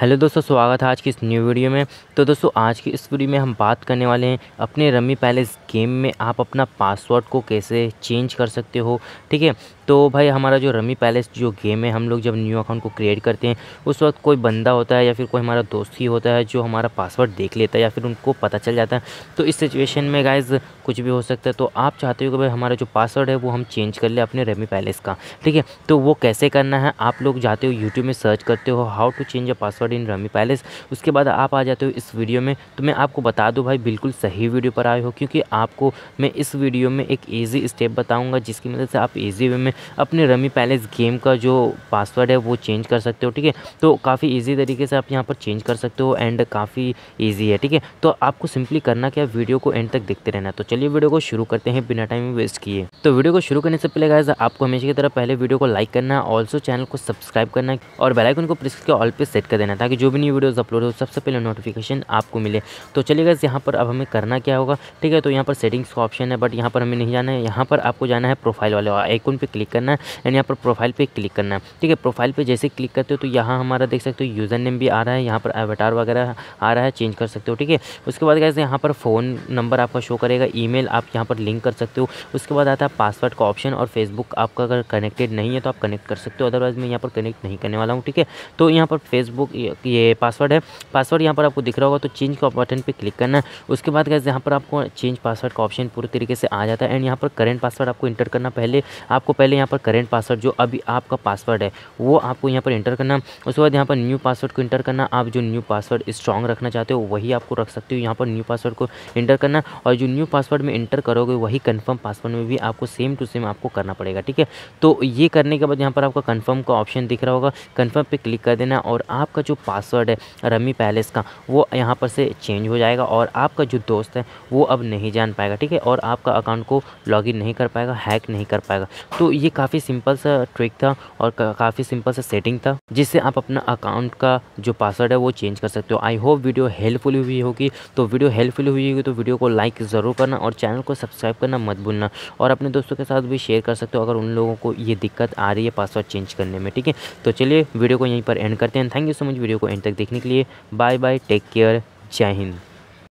hello दोस्तों स्वागत है आज की इस न्यू वीडियो में तो दोस्तों आज की इस वीडियो में हम बात करने वाले हैं अपने रमी पैलेस गेम में आप अपना पासवर्ड को कैसे चेंज कर सकते हो ठीक है तो भाई हमारा जो रमी पैलेस जो गेम है हम लोग जब न्यू अकाउंट को क्रिएट करते हैं उस वक्त कोई बंदा होता है या फिर कोई हमारा दोस्त ही होता है जो हमारा पासवर्ड देख लेता है या फिर उनको पता चल जाता है तो इस सिचुएशन में गाइज कुछ भी हो सकता है तो आप चाहते हो कि भाई हमारा जो पासवर्ड है वो हम चेंज कर ले अपने रेमी पैलेस का ठीक है तो वो कैसे करना है आप लोग जाते हो यूट्यूब में सर्च करते हो how to change a password in Rummy Palace उसके बाद आप आ जाते हो इस वीडियो में तो मैं आपको बता दूँ भाई बिल्कुल सही वीडियो पर आए हो क्योंकि आपको मैं इस वीडियो में एक ईजी स्टेप बताऊँगा जिसकी मदद से आप ईजी वे में अपने रमी पैलेस गेम का जो पासवर्ड है वो चेंज कर सकते हो ठीक है तो काफ़ी ईजी तरीके से आप यहाँ पर चेंज कर सकते हो एंड काफ़ी ईजी है ठीक है तो आपको सिंपली करना क्या वीडियो को एंड तक देखते रहना तो चलिए वीडियो को शुरू करते हैं बिना टाइम वेस्ट किए तो वीडियो को शुरू करने से पहले गाइज आपको हमेशा की तरह पहले वीडियो को लाइक करना है ऑल्सो चैनल को सब्सक्राइब करना है और बेलाइकन को प्रेस करके ऑल पे सेट कर देना ताकि जो भी न्यू वीडियोज़ अपलोड हो सबसे पहले नोटिफिकेशन आपको मिले तो चलिए गाइज यहाँ पर अब हमें करना क्या होगा ठीक है तो यहाँ पर पर सेटिंग्स का ऑप्शन है बट यहाँ पर हमें नहीं जाना है यहाँ पर आपको जाना है प्रोफाइल वाले आइकन पर क्लिक करना है एंड यहाँ पर प्रोफाइल पर क्लिक करना है ठीक है प्रोफाइल पर जैसे क्लिक करते हो तो यहाँ हमारा देख सकते हो यूज़र नेम भी आ रहा है यहाँ पर एवटार वगैरह आ रहा है चेंज कर सकते हो ठीक है उसके बाद कैसे यहाँ पर फ़ोन नंबर आपका शो करेगा ई आप यहाँ पर लिंक कर सकते हो उसके बाद आता है पासवर्ड का ऑप्शन और फेसबुक आपका अगर कनेक्टेड नहीं है तो आप कनेक्ट कर सकते हो अदरवाइज़ मैं यहाँ पर कनेक्ट नहीं करने वाला हूँ ठीक है तो यहाँ पर फेसबुक ये पासवर्ड है पासवर्ड यहाँ पर आपको दिख रहा होगा तो चेंज का बटन पर क्लिक करना है उसके बाद कैसे यहाँ पर आपको चेंज पास पासवर्ड का ऑप्शन पूरे तरीके से आ जाता है एंड यहाँ पर करेंट पासवर्ड आपको इंटर करना पहले आपको पहले यहाँ पर करेंट पासवर्ड जो अभी आपका पासवर्ड है वो आपको यहाँ पर इंटर करना उसके बाद यहाँ पर न्यू पासवर्ड को इंटर करना आप जो न्यू पासवर्ड स्ट्रॉन्ग रखना चाहते हो वही आपको रख सकते हो यहाँ पर न्यू पासवर्ड को इंटर करना और जो न्यू पासवर्ड में इंटर करोगे वही कन्फर्म पासवर्ड में भी आपको सेम टू सेम आपको करना पड़ेगा ठीक है तो ये करने के बाद यहाँ पर आपका कन्फर्म का ऑप्शन दिख रहा होगा कन्फर्म पर क्लिक कर देना और आपका जो पासवर्ड है रमी पैलेस का वो यहाँ पर से चेंज हो जाएगा और आपका जो दोस्त है वो अब नहीं जान बन पाएगा ठीक है और आपका अकाउंट को लॉग नहीं कर पाएगा हैक नहीं कर पाएगा तो ये काफ़ी सिंपल सा ट्रिक था और काफ़ी सिंपल सा सेटिंग था जिससे आप अपना अकाउंट का जो पासवर्ड है वो चेंज कर सकते हो आई होप वीडियो हेल्पफुल हुई होगी तो वीडियो हेल्पफुल हुई होगी तो वीडियो को लाइक ज़रूर करना और चैनल को सब्सक्राइब करना मत भूलना और अपने दोस्तों के साथ भी शेयर कर सकते हो अगर उन लोगों को ये दिक्कत आ रही है पासवर्ड चेंज करने में ठीक है तो चलिए वीडियो को यहीं पर एंड करते हैं thank you so much video को एंड तक देखने के लिए बाय बाय टेक केयर जय हिंद